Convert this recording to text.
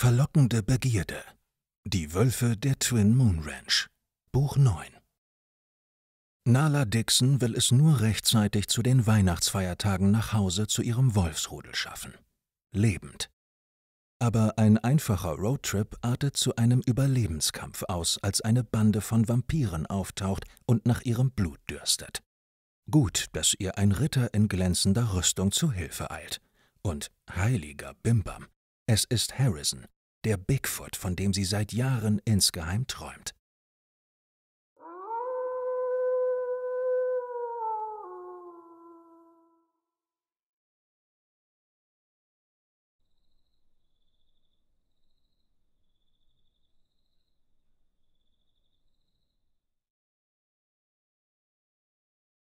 Verlockende Begierde. Die Wölfe der Twin Moon Ranch. Buch 9. Nala Dixon will es nur rechtzeitig zu den Weihnachtsfeiertagen nach Hause zu ihrem Wolfsrudel schaffen. Lebend. Aber ein einfacher Roadtrip artet zu einem Überlebenskampf aus, als eine Bande von Vampiren auftaucht und nach ihrem Blut dürstet. Gut, dass ihr ein Ritter in glänzender Rüstung zu Hilfe eilt. Und heiliger Bimbam, es ist Harrison, der Bigfoot, von dem sie seit Jahren insgeheim träumt.